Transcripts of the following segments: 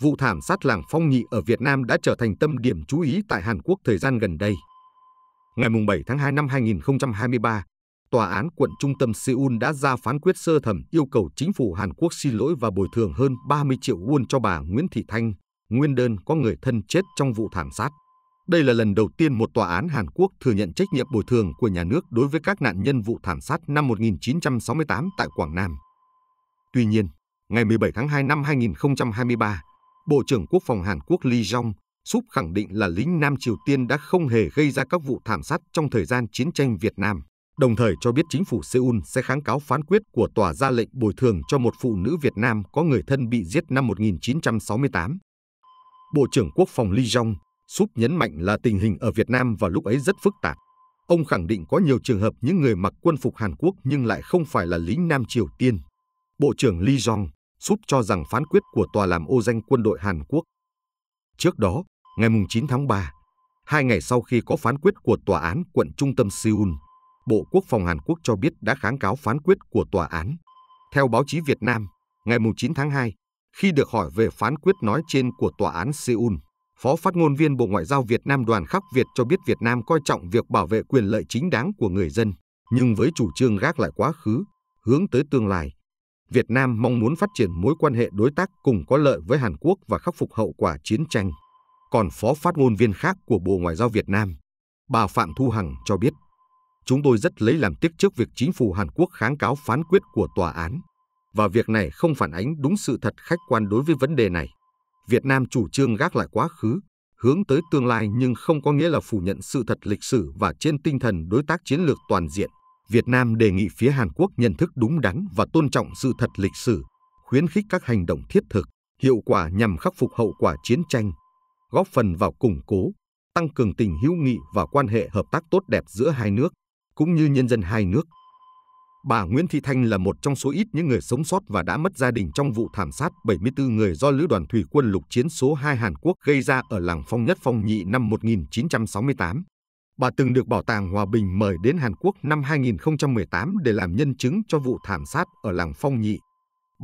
vụ thảm sát làng Phong Nhị ở Việt Nam đã trở thành tâm điểm chú ý tại Hàn Quốc thời gian gần đây. Ngày 7 tháng 2 năm 2023, Tòa án quận trung tâm Seoul đã ra phán quyết sơ thẩm yêu cầu chính phủ Hàn Quốc xin lỗi và bồi thường hơn 30 triệu won cho bà Nguyễn Thị Thanh, nguyên đơn có người thân chết trong vụ thảm sát. Đây là lần đầu tiên một tòa án Hàn Quốc thừa nhận trách nhiệm bồi thường của nhà nước đối với các nạn nhân vụ thảm sát năm 1968 tại Quảng Nam. Tuy nhiên, ngày 17 tháng 2 năm 2023, Bộ trưởng Quốc phòng Hàn Quốc Lee Jong Súp khẳng định là lính Nam Triều Tiên đã không hề gây ra các vụ thảm sát trong thời gian chiến tranh Việt Nam, đồng thời cho biết chính phủ Seoul sẽ kháng cáo phán quyết của tòa ra lệnh bồi thường cho một phụ nữ Việt Nam có người thân bị giết năm 1968. Bộ trưởng Quốc phòng Lee Jong Súp nhấn mạnh là tình hình ở Việt Nam vào lúc ấy rất phức tạp. Ông khẳng định có nhiều trường hợp những người mặc quân phục Hàn Quốc nhưng lại không phải là lính Nam Triều Tiên. Bộ trưởng Lee Jong sút cho rằng phán quyết của tòa làm ô danh quân đội Hàn Quốc. Trước đó, ngày 9 tháng 3, hai ngày sau khi có phán quyết của tòa án quận trung tâm Seoul, Bộ Quốc phòng Hàn Quốc cho biết đã kháng cáo phán quyết của tòa án. Theo báo chí Việt Nam, ngày 9 tháng 2, khi được hỏi về phán quyết nói trên của tòa án Seoul, Phó phát ngôn viên Bộ Ngoại giao Việt Nam Đoàn Khắc Việt cho biết Việt Nam coi trọng việc bảo vệ quyền lợi chính đáng của người dân, nhưng với chủ trương gác lại quá khứ, hướng tới tương lai, Việt Nam mong muốn phát triển mối quan hệ đối tác cùng có lợi với Hàn Quốc và khắc phục hậu quả chiến tranh. Còn phó phát ngôn viên khác của Bộ Ngoại giao Việt Nam, bà Phạm Thu Hằng cho biết, chúng tôi rất lấy làm tiếc trước việc chính phủ Hàn Quốc kháng cáo phán quyết của tòa án và việc này không phản ánh đúng sự thật khách quan đối với vấn đề này. Việt Nam chủ trương gác lại quá khứ, hướng tới tương lai nhưng không có nghĩa là phủ nhận sự thật lịch sử và trên tinh thần đối tác chiến lược toàn diện. Việt Nam đề nghị phía Hàn Quốc nhận thức đúng đắn và tôn trọng sự thật lịch sử, khuyến khích các hành động thiết thực, hiệu quả nhằm khắc phục hậu quả chiến tranh, góp phần vào củng cố, tăng cường tình hữu nghị và quan hệ hợp tác tốt đẹp giữa hai nước, cũng như nhân dân hai nước. Bà Nguyễn Thị Thanh là một trong số ít những người sống sót và đã mất gia đình trong vụ thảm sát 74 người do Lữ đoàn Thủy quân lục chiến số 2 Hàn Quốc gây ra ở làng Phong Nhất Phong Nhị năm 1968 bà từng được Bảo tàng Hòa Bình mời đến Hàn Quốc năm 2018 để làm nhân chứng cho vụ thảm sát ở làng Phong Nhị.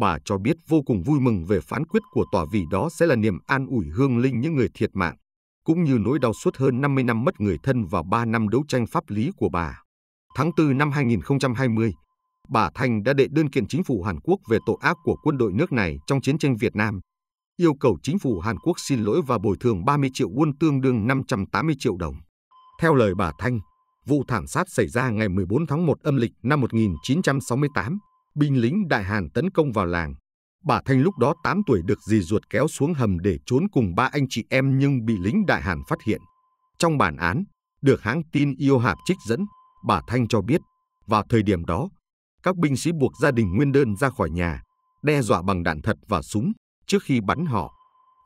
Bà cho biết vô cùng vui mừng về phán quyết của tòa vì đó sẽ là niềm an ủi hương linh những người thiệt mạng, cũng như nỗi đau suốt hơn 50 năm mất người thân và 3 năm đấu tranh pháp lý của bà. Tháng 4 năm 2020, bà Thanh đã đệ đơn kiện chính phủ Hàn Quốc về tội ác của quân đội nước này trong chiến tranh Việt Nam, yêu cầu chính phủ Hàn Quốc xin lỗi và bồi thường 30 triệu won tương đương 580 triệu đồng. Theo lời bà Thanh, vụ thảm sát xảy ra ngày 14 tháng 1 âm lịch năm 1968, binh lính Đại Hàn tấn công vào làng. Bà Thanh lúc đó 8 tuổi được dì ruột kéo xuống hầm để trốn cùng ba anh chị em nhưng bị lính Đại Hàn phát hiện. Trong bản án, được hãng tin Yêu Hạp trích dẫn, bà Thanh cho biết, vào thời điểm đó, các binh sĩ buộc gia đình Nguyên Đơn ra khỏi nhà, đe dọa bằng đạn thật và súng trước khi bắn họ.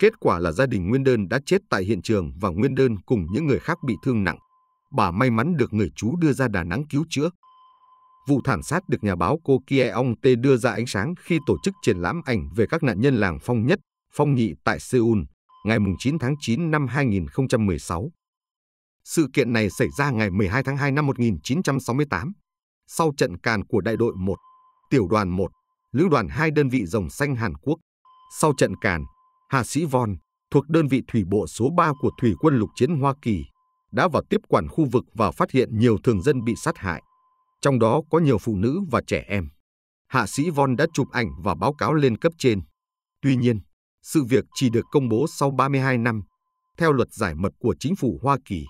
Kết quả là gia đình Nguyên Đơn đã chết tại hiện trường và Nguyên Đơn cùng những người khác bị thương nặng. Bà may mắn được người chú đưa ra Đà Nẵng cứu chữa. Vụ thảm sát được nhà báo cô Kie Ong Tê đưa ra ánh sáng khi tổ chức triển lãm ảnh về các nạn nhân làng Phong Nhất, Phong Nhị tại Seoul ngày 9 tháng 9 năm 2016. Sự kiện này xảy ra ngày 12 tháng 2 năm 1968, sau trận càn của đại đội 1, tiểu đoàn 1, lữ đoàn 2 đơn vị rồng xanh Hàn Quốc. Sau trận càn, Hạ sĩ Von thuộc đơn vị thủy bộ số 3 của Thủy quân lục chiến Hoa Kỳ đã vào tiếp quản khu vực và phát hiện nhiều thường dân bị sát hại, trong đó có nhiều phụ nữ và trẻ em. Hạ sĩ Von đã chụp ảnh và báo cáo lên cấp trên. Tuy nhiên, sự việc chỉ được công bố sau 32 năm, theo luật giải mật của chính phủ Hoa Kỳ.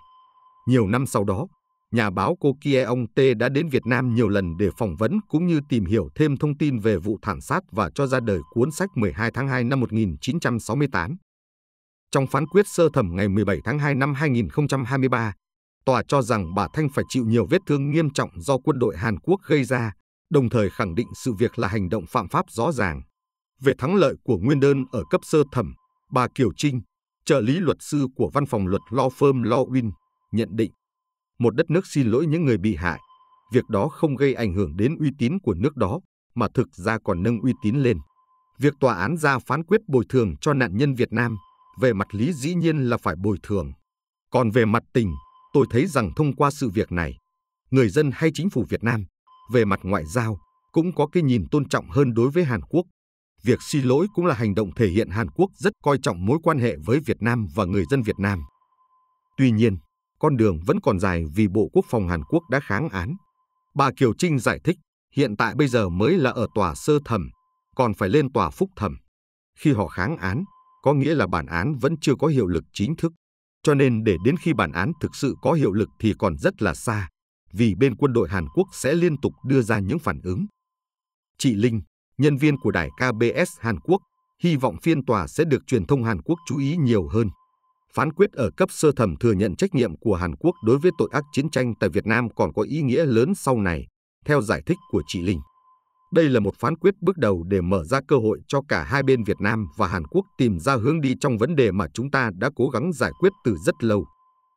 Nhiều năm sau đó, nhà báo cô kia ông T đã đến Việt Nam nhiều lần để phỏng vấn cũng như tìm hiểu thêm thông tin về vụ thảm sát và cho ra đời cuốn sách 12 tháng 2 năm 1968. Trong phán quyết sơ thẩm ngày 17 tháng 2 năm 2023, tòa cho rằng bà Thanh phải chịu nhiều vết thương nghiêm trọng do quân đội Hàn Quốc gây ra, đồng thời khẳng định sự việc là hành động phạm pháp rõ ràng. Về thắng lợi của nguyên đơn ở cấp sơ thẩm, bà Kiều Trinh, trợ lý luật sư của văn phòng luật law firm Law Win, nhận định một đất nước xin lỗi những người bị hại. Việc đó không gây ảnh hưởng đến uy tín của nước đó, mà thực ra còn nâng uy tín lên. Việc tòa án ra phán quyết bồi thường cho nạn nhân Việt Nam, về mặt lý dĩ nhiên là phải bồi thường. Còn về mặt tình, tôi thấy rằng thông qua sự việc này, người dân hay chính phủ Việt Nam, về mặt ngoại giao, cũng có cái nhìn tôn trọng hơn đối với Hàn Quốc. Việc xin lỗi cũng là hành động thể hiện Hàn Quốc rất coi trọng mối quan hệ với Việt Nam và người dân Việt Nam. Tuy nhiên, con đường vẫn còn dài vì Bộ Quốc phòng Hàn Quốc đã kháng án. Bà Kiều Trinh giải thích, hiện tại bây giờ mới là ở tòa sơ thẩm, còn phải lên tòa phúc thẩm. Khi họ kháng án, có nghĩa là bản án vẫn chưa có hiệu lực chính thức. Cho nên để đến khi bản án thực sự có hiệu lực thì còn rất là xa, vì bên quân đội Hàn Quốc sẽ liên tục đưa ra những phản ứng. Chị Linh, nhân viên của đài KBS Hàn Quốc, hy vọng phiên tòa sẽ được truyền thông Hàn Quốc chú ý nhiều hơn phán quyết ở cấp sơ thẩm thừa nhận trách nhiệm của Hàn Quốc đối với tội ác chiến tranh tại Việt Nam còn có ý nghĩa lớn sau này, theo giải thích của chị Linh. Đây là một phán quyết bước đầu để mở ra cơ hội cho cả hai bên Việt Nam và Hàn Quốc tìm ra hướng đi trong vấn đề mà chúng ta đã cố gắng giải quyết từ rất lâu.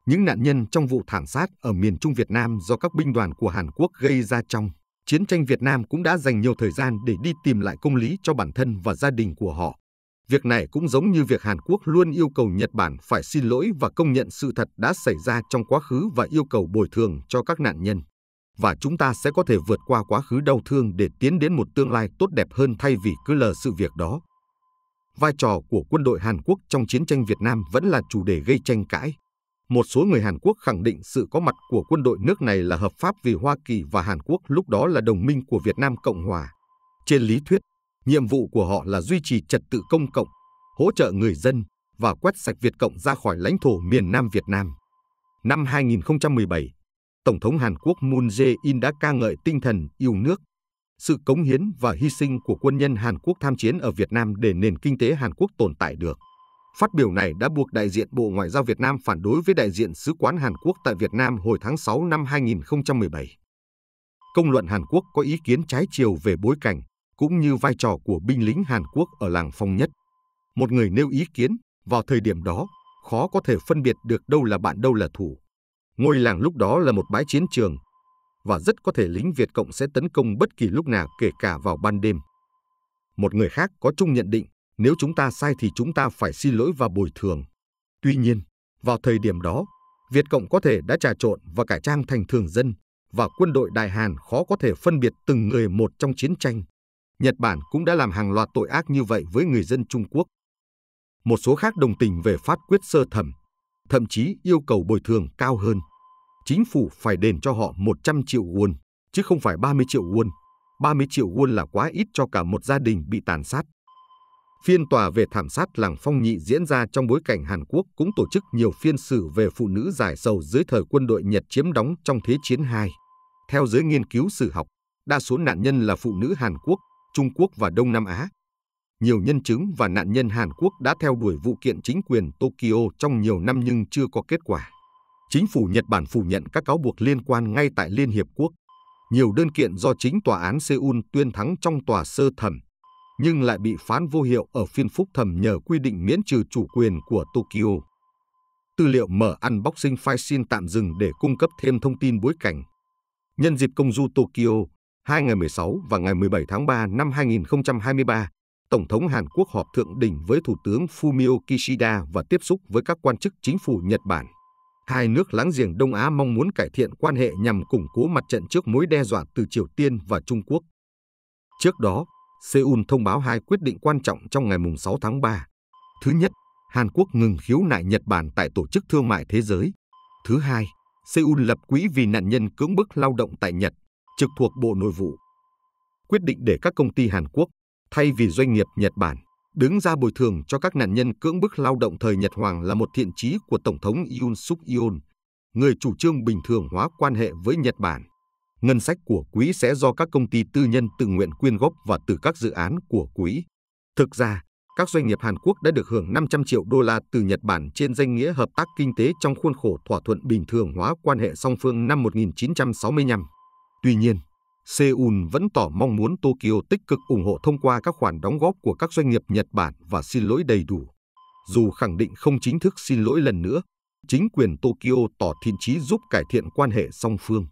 Những nạn nhân trong vụ thảm sát ở miền Trung Việt Nam do các binh đoàn của Hàn Quốc gây ra trong chiến tranh Việt Nam cũng đã dành nhiều thời gian để đi tìm lại công lý cho bản thân và gia đình của họ. Việc này cũng giống như việc Hàn Quốc luôn yêu cầu Nhật Bản phải xin lỗi và công nhận sự thật đã xảy ra trong quá khứ và yêu cầu bồi thường cho các nạn nhân. Và chúng ta sẽ có thể vượt qua quá khứ đau thương để tiến đến một tương lai tốt đẹp hơn thay vì cứ lờ sự việc đó. Vai trò của quân đội Hàn Quốc trong chiến tranh Việt Nam vẫn là chủ đề gây tranh cãi. Một số người Hàn Quốc khẳng định sự có mặt của quân đội nước này là hợp pháp vì Hoa Kỳ và Hàn Quốc lúc đó là đồng minh của Việt Nam Cộng Hòa. Trên lý thuyết, Nhiệm vụ của họ là duy trì trật tự công cộng, hỗ trợ người dân và quét sạch Việt Cộng ra khỏi lãnh thổ miền Nam Việt Nam. Năm 2017, Tổng thống Hàn Quốc Moon Jae-in đã ca ngợi tinh thần yêu nước, sự cống hiến và hy sinh của quân nhân Hàn Quốc tham chiến ở Việt Nam để nền kinh tế Hàn Quốc tồn tại được. Phát biểu này đã buộc đại diện Bộ Ngoại giao Việt Nam phản đối với đại diện sứ quán Hàn Quốc tại Việt Nam hồi tháng 6 năm 2017. Công luận Hàn Quốc có ý kiến trái chiều về bối cảnh, cũng như vai trò của binh lính Hàn Quốc ở làng Phong Nhất. Một người nêu ý kiến, vào thời điểm đó, khó có thể phân biệt được đâu là bạn đâu là thủ. Ngôi làng lúc đó là một bãi chiến trường, và rất có thể lính Việt Cộng sẽ tấn công bất kỳ lúc nào kể cả vào ban đêm. Một người khác có chung nhận định, nếu chúng ta sai thì chúng ta phải xin lỗi và bồi thường. Tuy nhiên, vào thời điểm đó, Việt Cộng có thể đã trà trộn và cải trang thành thường dân, và quân đội Đại Hàn khó có thể phân biệt từng người một trong chiến tranh. Nhật Bản cũng đã làm hàng loạt tội ác như vậy với người dân Trung Quốc. Một số khác đồng tình về phát quyết sơ thẩm, thậm chí yêu cầu bồi thường cao hơn. Chính phủ phải đền cho họ 100 triệu won, chứ không phải 30 triệu won. 30 triệu won là quá ít cho cả một gia đình bị tàn sát. Phiên tòa về thảm sát làng Phong Nhị diễn ra trong bối cảnh Hàn Quốc cũng tổ chức nhiều phiên xử về phụ nữ giải sầu dưới thời quân đội Nhật chiếm đóng trong Thế chiến II. Theo giới nghiên cứu sử học, đa số nạn nhân là phụ nữ Hàn Quốc Trung Quốc và Đông Nam Á. Nhiều nhân chứng và nạn nhân Hàn Quốc đã theo đuổi vụ kiện chính quyền Tokyo trong nhiều năm nhưng chưa có kết quả. Chính phủ Nhật Bản phủ nhận các cáo buộc liên quan ngay tại Liên Hiệp Quốc. Nhiều đơn kiện do chính tòa án Seoul tuyên thắng trong tòa sơ thẩm, nhưng lại bị phán vô hiệu ở phiên phúc thẩm nhờ quy định miễn trừ chủ quyền của Tokyo. Tư liệu mở unboxing file xin tạm dừng để cung cấp thêm thông tin bối cảnh. Nhân dịp công du Tokyo, hai ngày 16 và ngày 17 tháng 3 năm 2023, Tổng thống Hàn Quốc họp thượng đỉnh với Thủ tướng Fumio Kishida và tiếp xúc với các quan chức chính phủ Nhật Bản. Hai nước láng giềng Đông Á mong muốn cải thiện quan hệ nhằm củng cố mặt trận trước mối đe dọa từ Triều Tiên và Trung Quốc. Trước đó, Seoul thông báo hai quyết định quan trọng trong ngày 6 tháng 3. Thứ nhất, Hàn Quốc ngừng khiếu nại Nhật Bản tại Tổ chức Thương mại Thế giới. Thứ hai, Seoul lập quỹ vì nạn nhân cưỡng bức lao động tại Nhật trực thuộc Bộ Nội vụ. Quyết định để các công ty Hàn Quốc, thay vì doanh nghiệp Nhật Bản, đứng ra bồi thường cho các nạn nhân cưỡng bức lao động thời Nhật Hoàng là một thiện chí của Tổng thống Yoon Suk Yeol, người chủ trương bình thường hóa quan hệ với Nhật Bản. Ngân sách của quỹ sẽ do các công ty tư nhân tự nguyện quyên góp và từ các dự án của quỹ. Thực ra, các doanh nghiệp Hàn Quốc đã được hưởng 500 triệu đô la từ Nhật Bản trên danh nghĩa hợp tác kinh tế trong khuôn khổ thỏa thuận bình thường hóa quan hệ song phương năm 1965. Tuy nhiên, Seoul vẫn tỏ mong muốn Tokyo tích cực ủng hộ thông qua các khoản đóng góp của các doanh nghiệp Nhật Bản và xin lỗi đầy đủ. Dù khẳng định không chính thức xin lỗi lần nữa, chính quyền Tokyo tỏ thiện chí giúp cải thiện quan hệ song phương.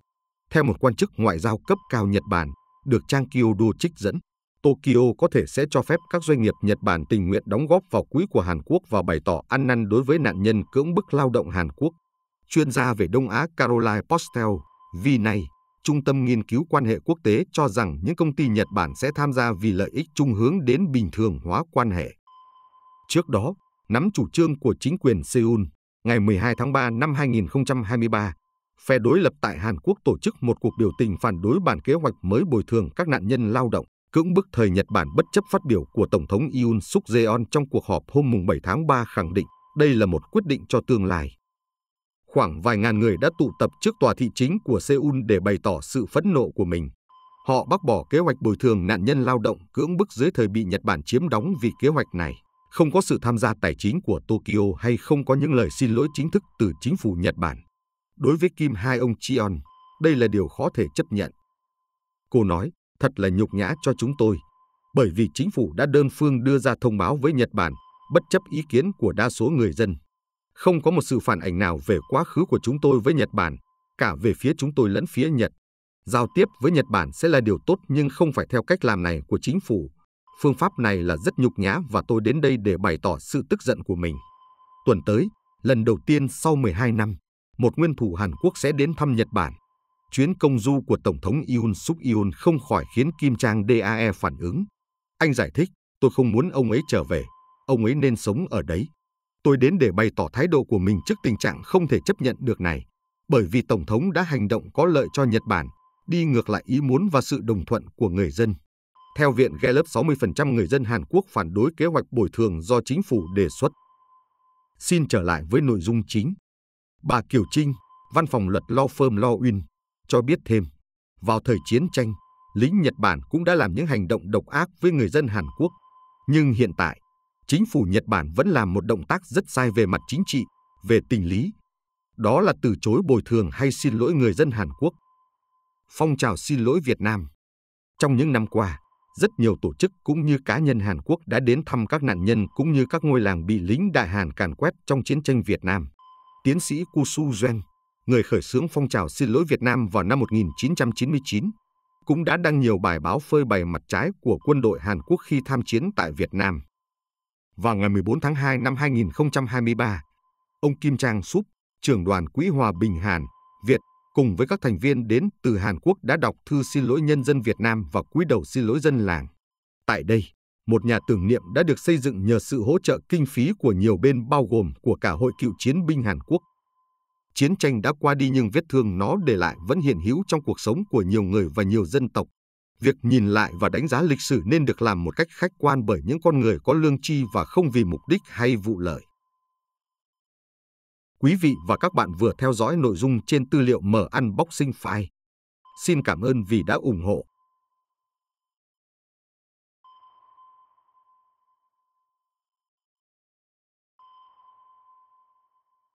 Theo một quan chức ngoại giao cấp cao Nhật Bản, được trang Kyodo trích dẫn, Tokyo có thể sẽ cho phép các doanh nghiệp Nhật Bản tình nguyện đóng góp vào quỹ của Hàn Quốc và bày tỏ ăn năn đối với nạn nhân cưỡng bức lao động Hàn Quốc. Chuyên gia về Đông Á Caroline Postel, vì này, Trung tâm Nghiên cứu Quan hệ Quốc tế cho rằng những công ty Nhật Bản sẽ tham gia vì lợi ích chung hướng đến bình thường hóa quan hệ. Trước đó, nắm chủ trương của chính quyền Seoul, ngày 12 tháng 3 năm 2023, phe đối lập tại Hàn Quốc tổ chức một cuộc biểu tình phản đối bản kế hoạch mới bồi thường các nạn nhân lao động, cưỡng bức thời Nhật Bản bất chấp phát biểu của Tổng thống Yoon Suk Yeol trong cuộc họp hôm 7 tháng 3 khẳng định đây là một quyết định cho tương lai khoảng vài ngàn người đã tụ tập trước tòa thị chính của Seoul để bày tỏ sự phẫn nộ của mình. Họ bác bỏ kế hoạch bồi thường nạn nhân lao động cưỡng bức dưới thời bị Nhật Bản chiếm đóng vì kế hoạch này không có sự tham gia tài chính của Tokyo hay không có những lời xin lỗi chính thức từ chính phủ Nhật Bản. Đối với Kim Hai ông Chion, đây là điều khó thể chấp nhận. Cô nói, thật là nhục nhã cho chúng tôi, bởi vì chính phủ đã đơn phương đưa ra thông báo với Nhật Bản, bất chấp ý kiến của đa số người dân. Không có một sự phản ảnh nào về quá khứ của chúng tôi với Nhật Bản, cả về phía chúng tôi lẫn phía Nhật. Giao tiếp với Nhật Bản sẽ là điều tốt nhưng không phải theo cách làm này của chính phủ. Phương pháp này là rất nhục nhã và tôi đến đây để bày tỏ sự tức giận của mình. Tuần tới, lần đầu tiên sau 12 năm, một nguyên thủ Hàn Quốc sẽ đến thăm Nhật Bản. Chuyến công du của Tổng thống Yoon Suk Yeol không khỏi khiến Kim Trang DAE phản ứng. Anh giải thích, tôi không muốn ông ấy trở về, ông ấy nên sống ở đấy. Tôi đến để bày tỏ thái độ của mình trước tình trạng không thể chấp nhận được này, bởi vì Tổng thống đã hành động có lợi cho Nhật Bản, đi ngược lại ý muốn và sự đồng thuận của người dân. Theo Viện Gallup, 60% người dân Hàn Quốc phản đối kế hoạch bồi thường do chính phủ đề xuất. Xin trở lại với nội dung chính. Bà Kiều Trinh, văn phòng luật Law Firm Law Win, cho biết thêm, vào thời chiến tranh, lính Nhật Bản cũng đã làm những hành động độc ác với người dân Hàn Quốc. Nhưng hiện tại, chính phủ Nhật Bản vẫn làm một động tác rất sai về mặt chính trị, về tình lý. Đó là từ chối bồi thường hay xin lỗi người dân Hàn Quốc. Phong trào xin lỗi Việt Nam. Trong những năm qua, rất nhiều tổ chức cũng như cá nhân Hàn Quốc đã đến thăm các nạn nhân cũng như các ngôi làng bị lính đại Hàn càn quét trong chiến tranh Việt Nam. Tiến sĩ Ku Zhen, người khởi xướng phong trào xin lỗi Việt Nam vào năm 1999, cũng đã đăng nhiều bài báo phơi bày mặt trái của quân đội Hàn Quốc khi tham chiến tại Việt Nam. Vào ngày 14 tháng 2 năm 2023, ông Kim Trang Súp, trưởng đoàn Quỹ Hòa Bình Hàn, Việt, cùng với các thành viên đến từ Hàn Quốc đã đọc thư xin lỗi nhân dân Việt Nam và quỹ đầu xin lỗi dân làng. Tại đây, một nhà tưởng niệm đã được xây dựng nhờ sự hỗ trợ kinh phí của nhiều bên bao gồm của cả Hội cựu chiến binh Hàn Quốc. Chiến tranh đã qua đi nhưng vết thương nó để lại vẫn hiện hữu trong cuộc sống của nhiều người và nhiều dân tộc. Việc nhìn lại và đánh giá lịch sử nên được làm một cách khách quan bởi những con người có lương tri và không vì mục đích hay vụ lợi. Quý vị và các bạn vừa theo dõi nội dung trên tư liệu mở unboxing file. Xin cảm ơn vì đã ủng hộ